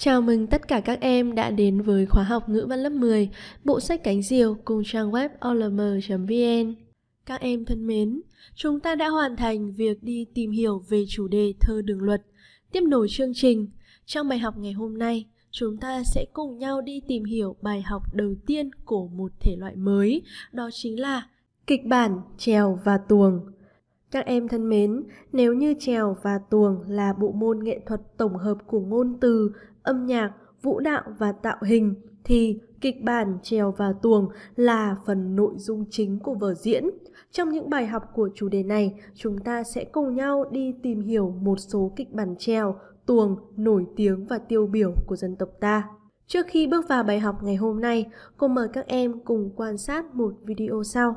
Chào mừng tất cả các em đã đến với khóa học ngữ văn lớp 10, bộ sách cánh diều cùng trang web olm.vn. Các em thân mến, chúng ta đã hoàn thành việc đi tìm hiểu về chủ đề thơ đường luật. Tiếp nối chương trình, trong bài học ngày hôm nay, chúng ta sẽ cùng nhau đi tìm hiểu bài học đầu tiên của một thể loại mới, đó chính là kịch bản, trèo và tuồng. Các em thân mến, nếu như trèo và tuồng là bộ môn nghệ thuật tổng hợp của ngôn từ, âm nhạc, vũ đạo và tạo hình, thì kịch bản trèo và tuồng là phần nội dung chính của vở diễn. Trong những bài học của chủ đề này, chúng ta sẽ cùng nhau đi tìm hiểu một số kịch bản trèo, tuồng nổi tiếng và tiêu biểu của dân tộc ta. Trước khi bước vào bài học ngày hôm nay, cô mời các em cùng quan sát một video sau.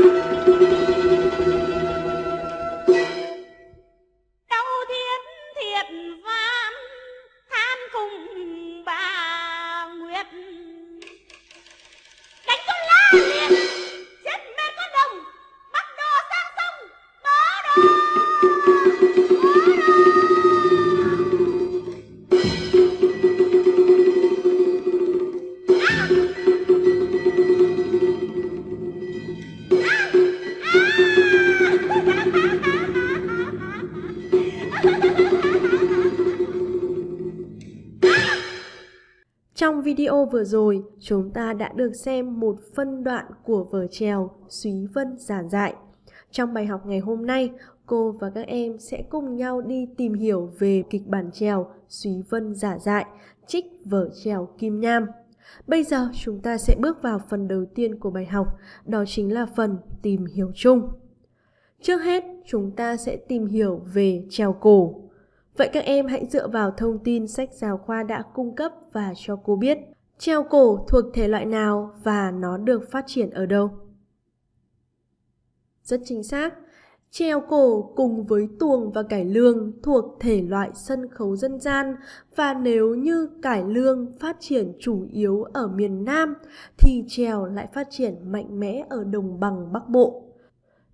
Thank you. Trong video vừa rồi, chúng ta đã được xem một phân đoạn của vở trèo Súy Vân giảng dạy. Trong bài học ngày hôm nay, cô và các em sẽ cùng nhau đi tìm hiểu về kịch bản trèo Súy Vân giả dại, trích vở trèo Kim Nham. Bây giờ chúng ta sẽ bước vào phần đầu tiên của bài học, đó chính là phần tìm hiểu chung. Trước hết, chúng ta sẽ tìm hiểu về trèo cổ. Vậy các em hãy dựa vào thông tin sách giáo khoa đã cung cấp và cho cô biết treo cổ thuộc thể loại nào và nó được phát triển ở đâu. Rất chính xác. Treo cổ cùng với tuồng và cải lương thuộc thể loại sân khấu dân gian và nếu như cải lương phát triển chủ yếu ở miền Nam thì trèo lại phát triển mạnh mẽ ở đồng bằng Bắc Bộ.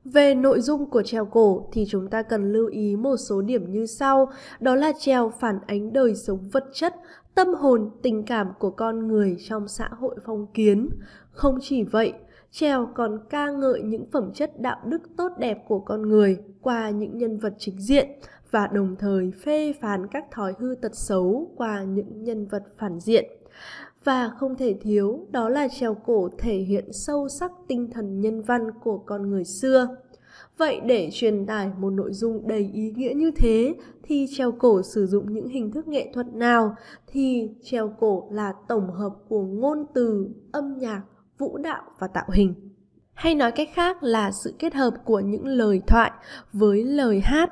Về nội dung của trèo cổ thì chúng ta cần lưu ý một số điểm như sau, đó là trèo phản ánh đời sống vật chất, tâm hồn, tình cảm của con người trong xã hội phong kiến. Không chỉ vậy, trèo còn ca ngợi những phẩm chất đạo đức tốt đẹp của con người qua những nhân vật chính diện và đồng thời phê phán các thói hư tật xấu qua những nhân vật phản diện và không thể thiếu đó là trèo cổ thể hiện sâu sắc tinh thần nhân văn của con người xưa vậy để truyền tải một nội dung đầy ý nghĩa như thế thì treo cổ sử dụng những hình thức nghệ thuật nào thì treo cổ là tổng hợp của ngôn từ âm nhạc vũ đạo và tạo hình hay nói cách khác là sự kết hợp của những lời thoại với lời hát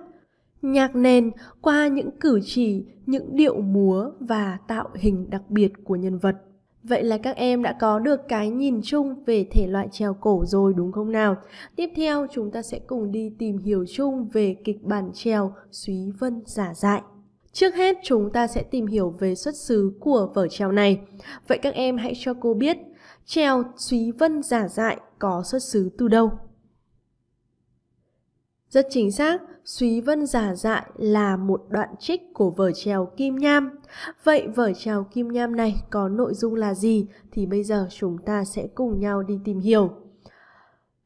Nhạc nền qua những cử chỉ, những điệu múa và tạo hình đặc biệt của nhân vật. Vậy là các em đã có được cái nhìn chung về thể loại trèo cổ rồi đúng không nào? Tiếp theo chúng ta sẽ cùng đi tìm hiểu chung về kịch bản trèo Súy Vân Giả Dại. Trước hết chúng ta sẽ tìm hiểu về xuất xứ của vở trèo này. Vậy các em hãy cho cô biết trèo Súy Vân Giả Dại có xuất xứ từ đâu? Rất chính xác, Súy Vân giả dại là một đoạn trích của vở trèo Kim Nham. Vậy vở trèo Kim Nham này có nội dung là gì thì bây giờ chúng ta sẽ cùng nhau đi tìm hiểu.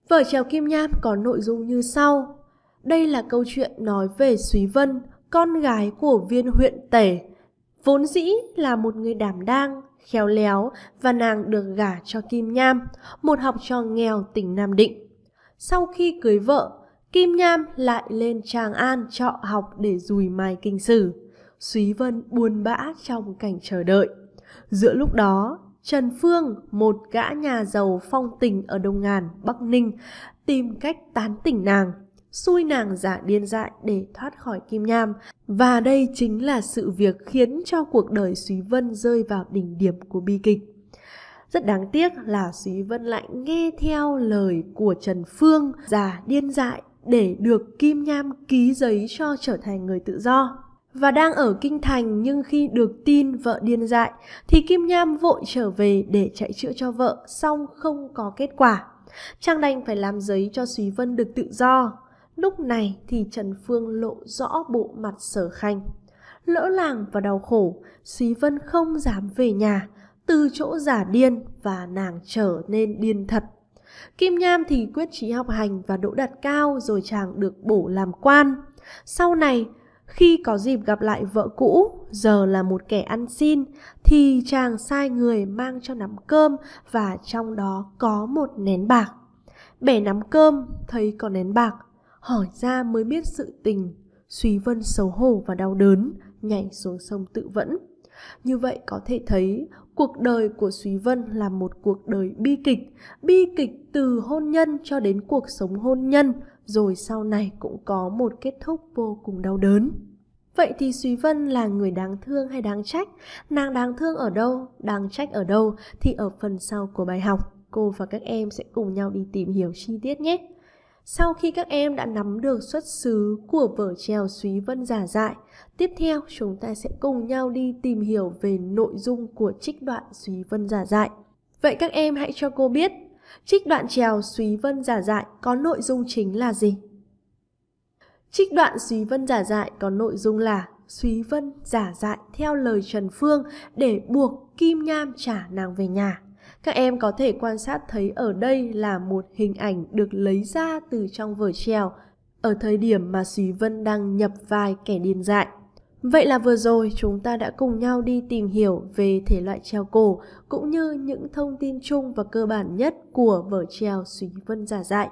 Vở trèo Kim Nham có nội dung như sau. Đây là câu chuyện nói về Súy Vân, con gái của viên huyện Tể. Vốn dĩ là một người đảm đang, khéo léo và nàng được gả cho Kim Nham, một học trò nghèo tỉnh Nam Định. Sau khi cưới vợ, Kim Nham lại lên Tràng An trọ học để dùi mài kinh sử. Xúy Vân buồn bã trong cảnh chờ đợi. Giữa lúc đó, Trần Phương, một gã nhà giàu phong tình ở Đông Ngàn, Bắc Ninh, tìm cách tán tỉnh nàng, xui nàng giả điên dại để thoát khỏi Kim Nham. Và đây chính là sự việc khiến cho cuộc đời Xúy Vân rơi vào đỉnh điểm của bi kịch. Rất đáng tiếc là Xúy Vân lại nghe theo lời của Trần Phương, giả điên dại để được Kim Nham ký giấy cho trở thành người tự do. Và đang ở kinh thành nhưng khi được tin vợ điên dại thì Kim Nham vội trở về để chạy chữa cho vợ song không có kết quả. Trang đành phải làm giấy cho Súy Vân được tự do. Lúc này thì Trần Phương lộ rõ bộ mặt sở khanh. Lỡ làng và đau khổ, Súy Vân không dám về nhà, từ chỗ giả điên và nàng trở nên điên thật. Kim Nham thì quyết chí học hành và đỗ đạt cao rồi chàng được bổ làm quan. Sau này, khi có dịp gặp lại vợ cũ, giờ là một kẻ ăn xin, thì chàng sai người mang cho nắm cơm và trong đó có một nén bạc. Bẻ nắm cơm, thấy có nén bạc, hỏi ra mới biết sự tình. Suy Vân xấu hổ và đau đớn, nhảy xuống sông tự vẫn. Như vậy có thể thấy cuộc đời của Súy Vân là một cuộc đời bi kịch, bi kịch từ hôn nhân cho đến cuộc sống hôn nhân, rồi sau này cũng có một kết thúc vô cùng đau đớn. Vậy thì Súy Vân là người đáng thương hay đáng trách? Nàng đáng thương ở đâu, đáng trách ở đâu thì ở phần sau của bài học, cô và các em sẽ cùng nhau đi tìm hiểu chi tiết nhé. Sau khi các em đã nắm được xuất xứ của vở trèo Súy Vân giả dại, tiếp theo chúng ta sẽ cùng nhau đi tìm hiểu về nội dung của trích đoạn Súy Vân giả dại. Vậy các em hãy cho cô biết, trích đoạn trèo Súy Vân giả dại có nội dung chính là gì? Trích đoạn Súy Vân giả dại có nội dung là Súy Vân giả dại theo lời Trần Phương để buộc Kim Nham trả nàng về nhà. Các em có thể quan sát thấy ở đây là một hình ảnh được lấy ra từ trong vở trèo ở thời điểm mà Sùy Vân đang nhập vai kẻ điên dại. Vậy là vừa rồi chúng ta đã cùng nhau đi tìm hiểu về thể loại trèo cổ cũng như những thông tin chung và cơ bản nhất của vở trèo Súy Vân Giả Dại.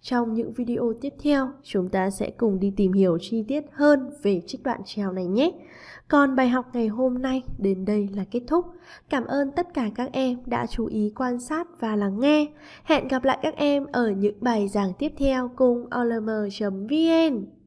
Trong những video tiếp theo, chúng ta sẽ cùng đi tìm hiểu chi tiết hơn về trích đoạn trèo này nhé. Còn bài học ngày hôm nay đến đây là kết thúc. Cảm ơn tất cả các em đã chú ý quan sát và lắng nghe. Hẹn gặp lại các em ở những bài giảng tiếp theo cùng olm.vn.